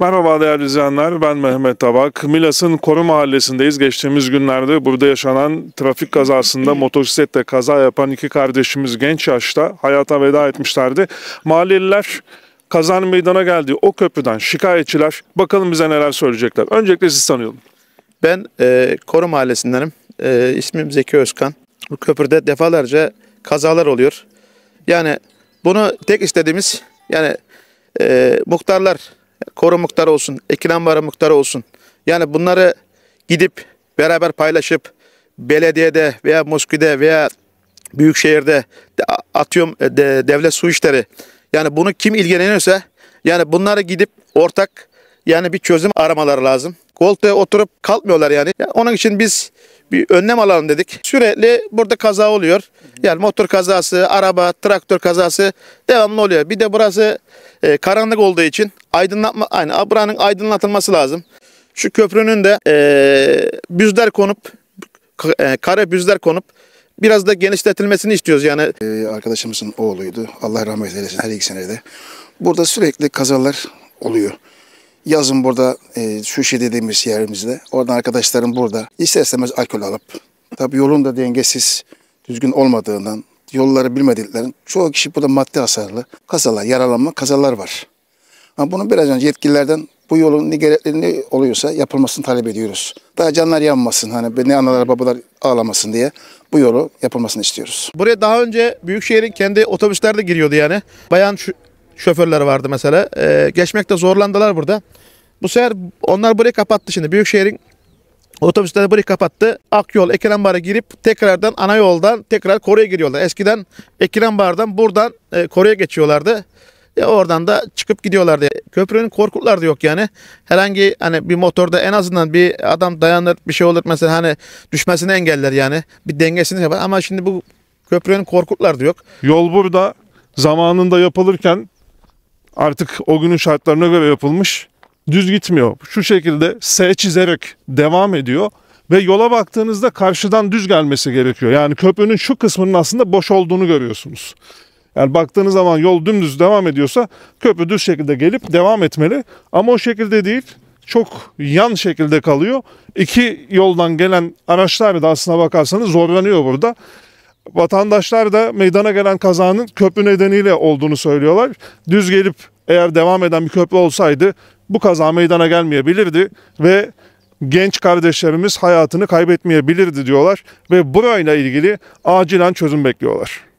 Merhaba değerli izleyenler, ben Mehmet Tabak. Milas'ın Koru Mahallesi'ndeyiz. Geçtiğimiz günlerde burada yaşanan trafik kazasında motosiklette kaza yapan iki kardeşimiz genç yaşta hayata veda etmişlerdi. Mahalleliler kazanın meydana geldi. o köprüden şikayetçiler. Bakalım bize neler söyleyecekler. Öncelikle sizi tanıyalım. Ben e, Koru Mahallesi'ndenim. E, ismim Zeki Özkan. Bu köprüde defalarca kazalar oluyor. Yani bunu tek istediğimiz yani e, muhtarlar Koru Muhtar olsun, Ekrem Barı Muhtar olsun. Yani bunları gidip beraber paylaşıp belediyede veya moskide veya büyük şehirde atıyorum e, de, devlet su işleri. Yani bunu kim ilgileniyorsa yani bunları gidip ortak yani bir çözüm aramaları lazım. Koltuğa oturup kalkmıyorlar yani. yani onun için biz bir önlem alalım dedik. Sürekli burada kaza oluyor. Yani motor kazası, araba, traktör kazası devamlı oluyor. Bir de burası e, karanlık olduğu için aydınlatma, aynı buranın aydınlatılması lazım. Şu köprünün de e, büzler konup, e, kare büzler konup biraz da genişletilmesini istiyoruz yani. Ee, arkadaşımızın oğluydu. Allah rahmet eylesin her iki senede. Burada sürekli kazalar oluyor. Yazın burada e, Şuşi dediğimiz yerimizde. Oradan arkadaşlarım burada. İster istemez alkol alıp. Tabii yolun da dengesiz, düzgün olmadığından, yolları bilmediklerin çoğu kişi burada maddi hasarlı. Kazalar, yaralanma kazalar var. Ama bunu biraz önce yetkililerden bu yolun ne gerekli ne oluyorsa yapılmasını talep ediyoruz. Daha canlar yanmasın hani ne analar babalar ağlamasın diye bu yolu yapılmasını istiyoruz. Buraya daha önce Büyükşehir'in kendi otobüsler de giriyordu yani. Bayan şoförler vardı mesela. E, geçmekte zorlandılar burada. Bu sefer onlar burayı kapattı şimdi. Büyükşehir'in otobüsleri burayı kapattı. Akyol, Ekilenbar'a girip tekrardan ana yoldan tekrar Kore'ye giriyorlar. Eskiden Ekilenbar'dan buradan e, Kore'ye geçiyorlardı. E, oradan da çıkıp gidiyorlardı. Köprünün korkutlar da yok yani. Herhangi hani bir motorda en azından bir adam dayanır bir şey olur mesela hani düşmesini engeller yani. Bir dengesini yapar ama şimdi bu köprünün korkutlar da yok. Yol burada zamanında yapılırken artık o günün şartlarına göre yapılmış. Düz gitmiyor. Şu şekilde S çizerek devam ediyor ve yola baktığınızda karşıdan düz gelmesi gerekiyor. Yani köprünün şu kısmının aslında boş olduğunu görüyorsunuz. Yani baktığınız zaman yol dümdüz devam ediyorsa köprü düz şekilde gelip devam etmeli. Ama o şekilde değil çok yan şekilde kalıyor. İki yoldan gelen araçlar da aslına bakarsanız zorlanıyor burada. Vatandaşlar da meydana gelen kazanın köprü nedeniyle olduğunu söylüyorlar. Düz gelip eğer devam eden bir köprü olsaydı bu kaza meydana gelmeyebilirdi ve genç kardeşlerimiz hayatını kaybetmeyebilirdi diyorlar ve burayla ilgili acilen çözüm bekliyorlar.